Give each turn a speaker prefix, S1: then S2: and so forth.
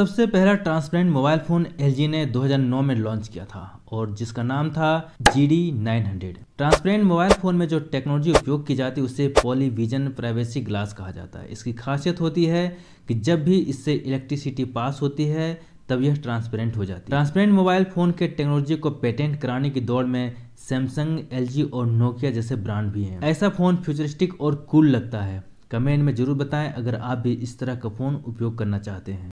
S1: सबसे पहला transparent mobile phone L ने 2009 में लॉन्च किया था और जिसका नाम था G D nine hundred transparent mobile phone में जो टेक्नोलॉजी उपयोग की जाती है उसे पॉलीविजन प्राइवेसी ग्लास कहा जाता है इसकी खासियत होती है कि जब भी इससे इलेक्ट्रिसिटी पास होती है तब यह ट्रांसपेरेंट हो जाती है ट्रांसपेरेंट मोबाइल फ़ोन के टेक्नोलॉजी को पेटेंट कराने की दौड़ में सैमसंग एल और नोकिया जैसे ब्रांड भी हैं ऐसा फ़ोन फ्यूचरिस्टिक और कूल लगता है कमेंट में ज़रूर बताएं अगर आप भी इस तरह का फ़ोन उपयोग करना चाहते हैं